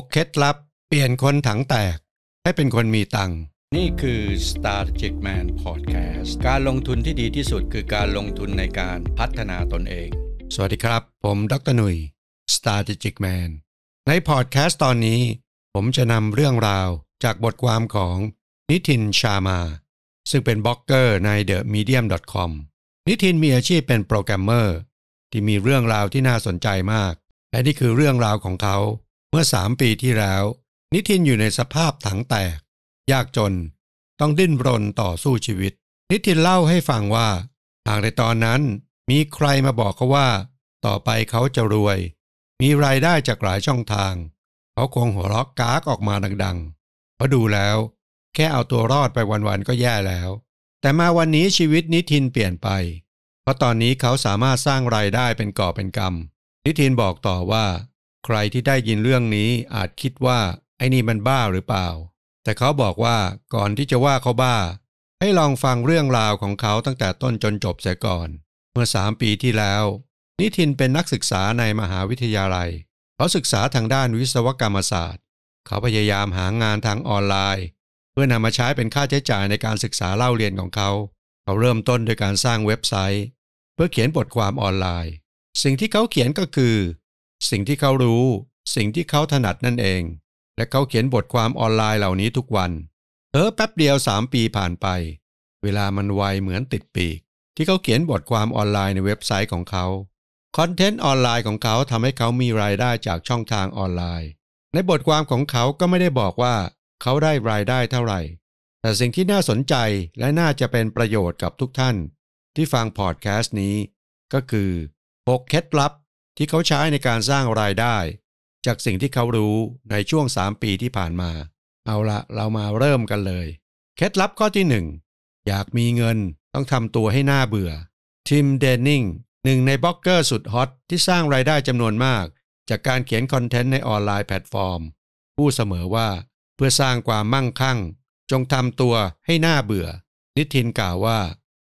6เคล็ดลับ เปลี่ยนคนถังแตกให้เป็นคนมีตังนี่คือ Star g e c Man Podcast การลงทุนที่ดีที่สุดคือการลงทุนในการพัฒนาตนเอง สวัสดีครับ ผม ดรหนุ่ย Strategic Man ในพอดแคสต์ตอนนี้ ผมจะนำเรื่องราวจากบทความของนิทินชามา ซึ่งเป็นบล็อกเกอร์ใน TheMedium.com นิทินมีอาชีพเป็นโปรแกรมเมอร์ที่มีเรื่องราวที่น่าสนใจมาก และนี่คือเรื่องราวของเขาเมื่อสามปีที่แล้ว นิทินอยู่ในสภาพถังแตก ยากจน ต้องดิ้นรนต่อสู้ชีวิต นิทินเล่าให้ฟังว่าหากในตอนนั้นมีใครมาบอกเขาว่า ต่อไปเขาจะรวย มีรายได้จากหลายช่องทาง เขาคงหัวเราะกากออกมาดังๆเพราะดูแล้ว แค่เอาตัวรอดไปวันๆก็แย่แล้ว แต่มาวันนี้ชีวิตนิทินเปลี่ยนไป เพราะตอนนี้เขาสามารถสร้างรายได้เป็นก่อเป็นกรรม นิทินบอกต่อว่าใครที่ได้ยินเรื่องนี้อาจคิดว่าไอ้นี่มันบ้าหรือเปล่า แต่เขาบอกว่าก่อนที่จะว่าเขาบ้า ให้ลองฟังเรื่องราวของเขาตั้งแต่ต้นจนจบเสียก่อน เมื่อสามปีที่แล้ว นิทินเป็นนักศึกษาในมหาวิทยาลัย เขาศึกษาทางด้านวิศวกรรมศาสตร์ เขาพยายามหางานทางออนไลน์ เพื่อนำมาใช้เป็นค่าใช้จ่ายในการศึกษาเล่าเรียนของเขาเขาเริ่มต้นโดยการสร้างเว็บไซต์ เพื่อเขียนบทความออนไลน์ สิ่งที่เขาเขียนก็คือสิ่งที่เขารู้ สิ่งที่เขาถนัดนั่นเอง และเขาเขียนบทความออนไลน์เหล่านี้ทุกวัน เออแป๊บเดียวสามปีผ่านไป เวลามันไวเหมือนติดปีกที่เขาเขียนบทความออนไลน์ในเว็บไซต์ของเขาคอนเทนต์ออนไลน์ของเขาทำให้เขามีรายได้จากช่องทางออนไลน์ในบทความของเขาก็ไม่ได้บอกว่าเขาได้รายได้เท่าไหร่ แต่สิ่งที่น่าสนใจและน่าจะเป็นประโยชน์กับทุกท่าน ที่ฟังพอดแคสต์นี้ ก็คือ6เคล็ดลับที่เขาใช้ในการสร้างรายได้ จากสิ่งที่เขารู้ในช่วง 3 ปีที่ผ่านมา เอาละเรามาเริ่มกันเลย เคล็ดลับข้อที่ 1 อยากมีเงินต้องทำตัวให้หน้าเบื่อทิมเดนนิงหนึ่งในบล็อกเกอร์สุดฮอตที่สร้างรายได้จำนวนมาก จากการเขียนคอนเทนต์ในออนไลน์แพลตฟอร์มผู้เสมอว่า เพื่อสร้างความมั่งคั่ง จงทำตัวให้หน้าเบื่อ นิทินกล่าวว่า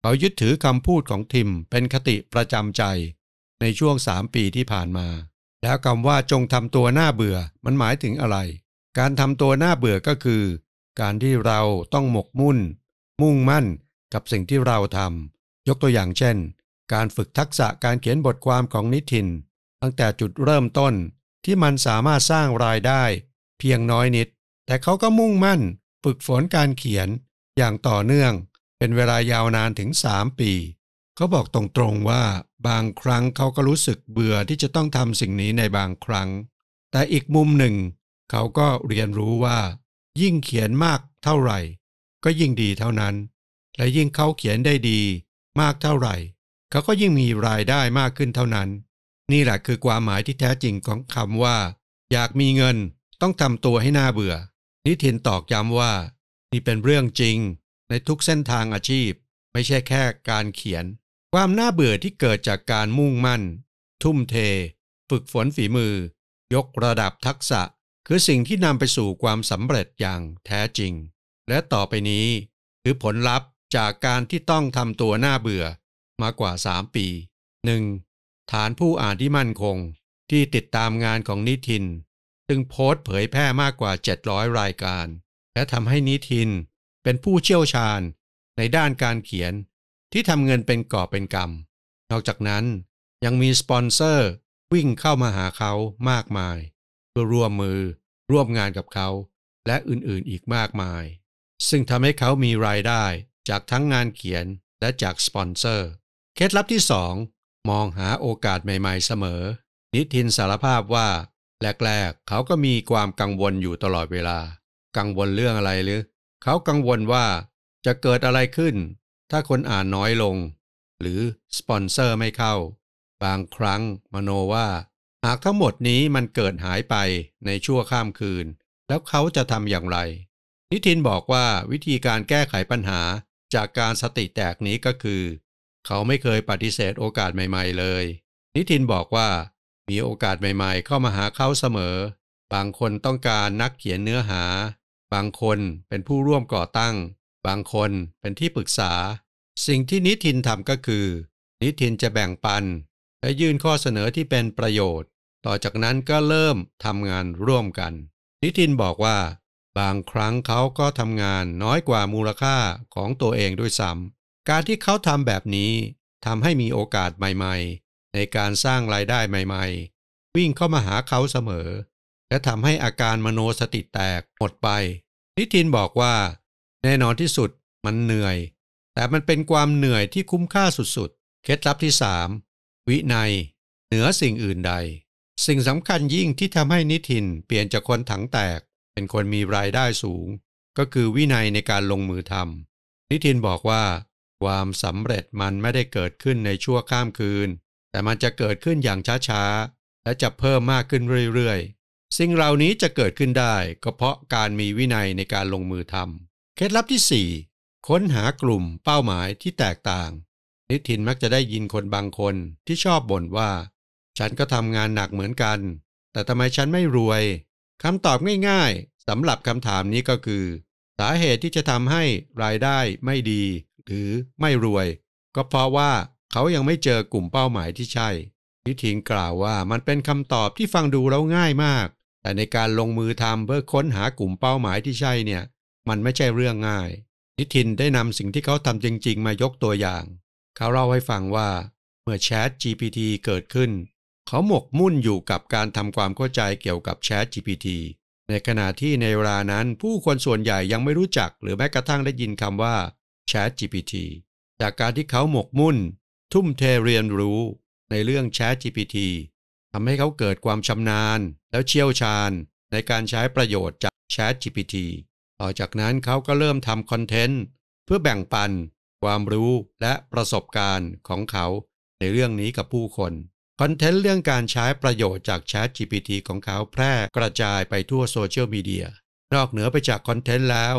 เขายึดถือคำพูดของทิมเป็นคติประจำใจในช่วงสามปีที่ผ่านมา แล้วคำว่าจงทำตัวหน้าเบื่อมันหมายถึงอะไร การทำตัวหน้าเบื่อก็คือ การที่เราต้องหมกมุ่น มุ่งมั่นกับสิ่งที่เราทำยกตัวอย่างเช่น การฝึกทักษะการเขียนบทความของนิทินตั้งแต่จุดเริ่มต้นที่มันสามารถสร้างรายได้ เพียงน้อยนิด แต่เขาก็มุ่งมั่นฝึกฝนการเขียนอย่างต่อเนื่อง เป็นเวลายาวนานถึง3ปี เขาบอกตรงๆว่าบางครั้งเขาก็รู้สึกเบื่อที่จะต้องทำสิ่งนี้ในบางครั้ง แต่อีกมุมหนึ่งเขาก็เรียนรู้ว่า ยิ่งเขียนมากเท่าไหร่ ก็ยิ่งดีเท่านั้น และยิ่งเขาเขียนได้ดีมากเท่าไหร่ เขาก็ยิ่งมีรายได้มากขึ้นเท่านั้น นี่แหละคือความหมายที่แท้จริงของคำว่า อยากมีเงินต้องทำตัวให้หน่าเบื่อ นิทินตอกย้ำว่า นี่เป็นเรื่องจริงในทุกเส้นทางอาชีพ ไม่ใช่แค่การเขียนความน่าเบื่อที่เกิดจากการมุ่งมั่น ทุ่มเท ฝึกฝนฝีมือ ยกระดับทักษะคือสิ่งที่นำไปสู่ความสำเร็จอย่างแท้จริง และต่อไปนี้คือผลลัพธ์จากการที่ต้องทำตัวน่าเบื่อมากว่า 3 ปี 1. ฐานผู้อ่านที่มั่นคง ที่ติดตามงานของนิทิน ซึ่งโพสต์เผยแพร่มากกว่า 700 รายการ และทำให้นิทินเป็นผู้เชี่ยวชาญในด้านการเขียนที่ทำเงินเป็นก่อเป็นกรรม นอกจากนั้นยังมีสปอนเซอร์วิ่งเข้ามาหาเขามากมายเพื่อร่วมมือร่วมงานกับเขา และอื่นๆอีกมากมาย ซึ่งทำให้เขามีรายได้จากทั้งงานเขียนและจากสปอนเซอร์ เคล็ดลับที่สองมองหาโอกาสใหม่ๆเสมอ นิทินสารภาพว่าแรกๆ เขาก็มีความกังวลอยู่ตลอดเวลา กังวลเรื่องอะไรหรือ เขากังวลว่าจะเกิดอะไรขึ้นถ้าคนอ่านน้อยลง หรือสปอนเซอร์ไม่เข้า บางครั้งมโนว่า หากทั้งหมดนี้มันเกิดหายไปในชั่วข้ามคืน แล้วเขาจะทำอย่างไร นิทินบอกว่าวิธีการแก้ไขปัญหาจากการสติแตกนี้ก็คือ เขาไม่เคยปฏิเสธโอกาสใหม่ๆเลย นิทินบอกว่า มีโอกาสใหม่ๆ เข้ามาหาเขาเสมอ บางคนต้องการนักเขียนเนื้อหา บางคนเป็นผู้ร่วมก่อตั้งบางคนเป็นที่ปรึกษา สิ่งที่นิทินทำก็คือ นิทินจะแบ่งปัน และยื่นข้อเสนอที่เป็นประโยชน์ ต่อจากนั้นก็เริ่มทำงานร่วมกัน นิทินบอกว่า บางครั้งเขาก็ทำงานน้อยกว่ามูลค่าของตัวเองด้วยซ้ำการที่เขาทำแบบนี้ทำให้มีโอกาสใหม่ๆ ในการสร้างรายได้ใหม่ ๆ วิ่งเข้ามาหาเขาเสมอ และทำให้อาการมโนสติแตกหมดไป นิทินบอกว่าแน่นอนที่สุดมันเหนื่อย แต่มันเป็นความเหนื่อยที่คุ้มค่าสุดๆ เคล็ดลับที่สามวินัย เหนือสิ่งอื่นใด สิ่งสำคัญยิ่งที่ทำให้นิทินเปลี่ยนจากคนถังแตกเป็นคนมีรายได้สูง ก็คือวินัยในการลงมือทำนิทินบอกว่า ความสำเร็จมันไม่ได้เกิดขึ้นในชั่วข้ามคืน แต่มันจะเกิดขึ้นอย่างช้าๆและจะเพิ่มมากขึ้นเรื่อยๆสิ่งเหล่านี้จะเกิดขึ้นได้ก็เพราะการมีวินัยในการลงมือทำเคล็ดลับที่4ค้นหากลุ่มเป้าหมายที่แตกต่าง นิทินมักจะได้ยินคนบางคนที่ชอบบ่นว่า ฉันก็ทำงานหนักเหมือนกัน แต่ทำไมฉันไม่รวยคำตอบง่ายๆสำหรับคำถามนี้ก็คือสาเหตุที่จะทำให้รายได้ไม่ดี หรือไม่รวย ก็เพราะว่าเขายังไม่เจอกลุ่มเป้าหมายที่ใช่ นิทินกล่าวว่ามันเป็นคำตอบที่ฟังดูแล้วง่ายมาก แต่ในการลงมือทำเพื่อค้นหากลุ่มเป้าหมายที่ใช่เนี่ยมันไม่ใช่เรื่องง่าย นิทินได้นำสิ่งที่เขาทำจริงๆ มายกตัวอย่าง เขาเล่าให้ฟังว่าเมื่อแชท GPT เกิดขึ้น เขาหมกมุ่นอยู่กับการทำความเข้าใจเกี่ยวกับแชท GPT ในขณะที่ในเวลานั้นผู้คนส่วนใหญ่ยังไม่รู้จัก หรือแม้กระทั่งได้ยินคำว่า Chat GPT จากการที่เขาหมกมุ่น ทุ่มเทเรียนรู้ในเรื่อง Chat GPT ทำให้เขาเกิดความชำนาญแล้วเชี่ยวชาญ ในการใช้ประโยชน์จาก Chat GPT ่อจากนั้นเขาก็เริ่มทำคอนเทนต์เพื่อแบ่งปัน ความรู้และประสบการณ์ของเขาในเรื่องนี้กับผู้คน คอนเทนต์เรื่องการใช้ประโยชน์จาก Chat GPT ของเขาแพร่กระจายไปทั่วโซเชียลมีเดียนอกเหนือไปจากคอนเทนต์แล้ว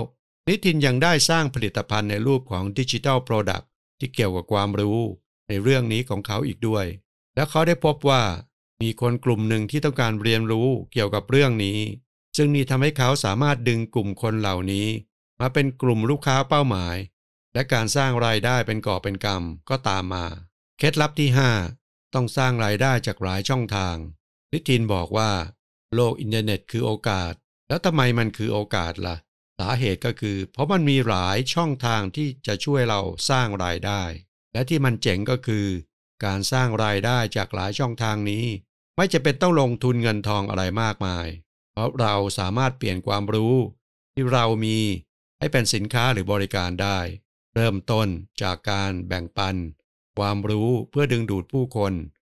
นิทินยังได้สร้างผลิตภัณฑ์ในรูปของดิจิทัลโปรดักที่เกี่ยวกับความรู้ในเรื่องนี้ของเขาอีกด้วย และเขาได้พบว่า มีคนกลุ่มหนึ่งที่ต้องการเรียนรู้เกี่ยวกับเรื่องนี้ซึ่งนี่ทำให้เขาสามารถดึงกลุ่มคนเหล่านี้ มาเป็นกลุ่มลูกค้าเป้าหมาย และการสร้างรายได้เป็นก่อเป็นกรรมก็ตามมา เคล็ดลับที่ 5 ต้องสร้างรายได้จากหลายช่องทางลิตินบอกว่าโลกอินเทอร์เน็ตคือโอกาส แล้วทำไมมันคือโอกาสละ่ะ สาเหตุก็คือ เพราะมันมีหลายช่องทางที่จะช่วยเราสร้างรายได้ และที่มันเจ๋งก็คือ การสร้างรายได้จากหลายช่องทางนี้ ไม่จะเป็นต้องลงทุนเงินทองอะไรมากมายเพราะเราสามารถเปลี่ยนความรู้ที่เรามี ให้เป็นสินค้าหรือบริการได้ เริ่มต้นจากการแบ่งปัน ความรู้เพื่อดึงดูดผู้คน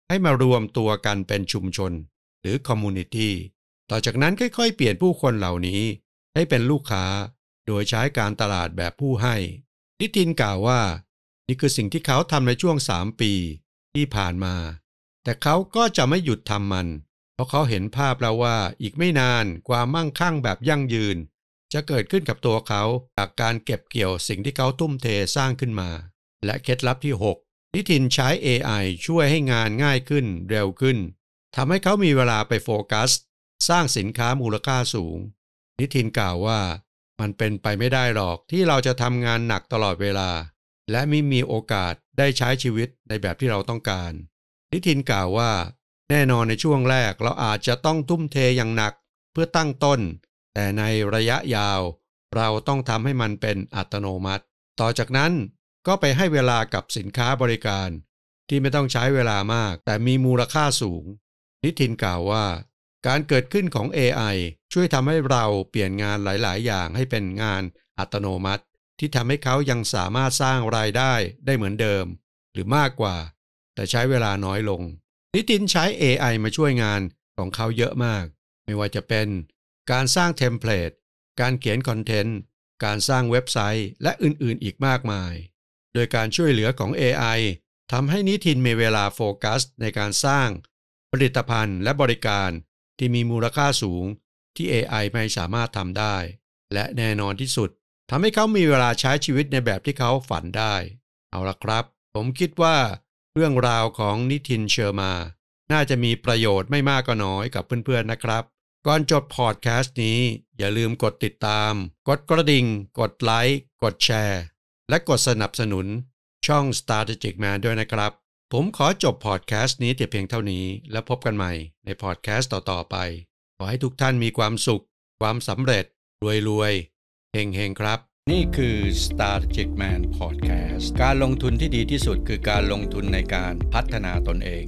ให้มารวมตัวกันเป็นชุมชน หรือคอมมูนิตี้ต่อจากนั้นค่อยๆเปลี่ยนผู้คนเหล่านี้ ให้เป็นลูกค้า โดยใช้การตลาดแบบผู้ให้นิตินกล่าวว่า นี่คือสิ่งที่เขาทำในช่วงสามปีที่ผ่านมา แต่เขาก็จะไม่หยุดทำมันเพราะเขาเห็นภาพแล้วว่า อีกไม่นานความมั่งคั่งแบบยั่งยืน จะเกิดขึ้นกับตัวเขาจากการเก็บเกี่ยวสิ่งที่เขาทุ่มเทสร้างขึ้นมา และเคล็ดลับที่6นิทินใช้ AI ช่วยให้งานง่ายขึ้นเร็วขึ้นทำให้เขามีเวลาไปโฟกัส สร้างสินค้ามูลค่าสูง นิทินกล่าวว่ามันเป็นไปไม่ได้หรอกที่เราจะทำงานหนักตลอดเวลา และไม่มีโอกาสได้ใช้ชีวิตในแบบที่เราต้องการ นิทินกล่าวว่าแน่นอนในช่วงแรกเราอาจจะต้องทุ่มเทอย่างหนัก เพื่อตั้งต้น แต่ในระยะยาว เราต้องทำให้มันเป็นอัตโนมัติ ต่อจากนั้นก็ไปให้เวลากับสินค้าบริการ ที่ไม่ต้องใช้เวลามาก แต่มีมูลค่าสูง นิทินกล่าวว่า การเกิดขึ้นของ AI ช่วยทำให้เราเปลี่ยนงานหลาย ๆ อย่างให้เป็นงานอัตโนมัติ ที่ทำให้เขายังสามารถสร้างรายได้ได้เหมือนเดิม หรือมากกว่า แต่ใช้เวลาน้อยลงนิตินใช้ AI มาช่วยงานของเขาเยอะมาก ไม่ว่าจะเป็น การสร้างเทมเพลตการเขียนคอนเทนต์การสร้างเว็บไซต์ และอื่นๆอีกมากมาย โดยการช่วยเหลือของ AI ทำให้นิทินมีเวลาโฟกัส ในการสร้าง ผลิตภัณฑ์และบริการที่มีมูลค่าสูงที่ AI ไม่สามารถทำได้ และแน่นอนที่สุดทำให้เขามีเวลาใช้ชีวิตในแบบที่เขาฝันได้ เอาละครับ ผมคิดว่าเรื่องราวของนิทินเชอร์มา น่าจะมีประโยชน์ไม่มากก็น้อยกับเพื่อนๆนะครับ ก่อนจบพอดแคสต์นี้อย่าลืมกดติดตาม กดกระดิ่ง กดไลค์ กดแชร์ และกดสนับสนุน ช่อง Strategic Man ด้วยนะครับ ผมขอจบพอดแคสต์นี้แต่เพียงเท่านี้แล้วพบกันใหม่ ในพอดแคสต์ต่อ ๆ ไป ขอให้ทุกท่านมีความสุข ความสำเร็จรวยๆเฮงๆครับนี่คือ Star j i c Man Podcast การลงทุนที่ดีที่สุดคือการลงทุนในการพัฒนาตนเอง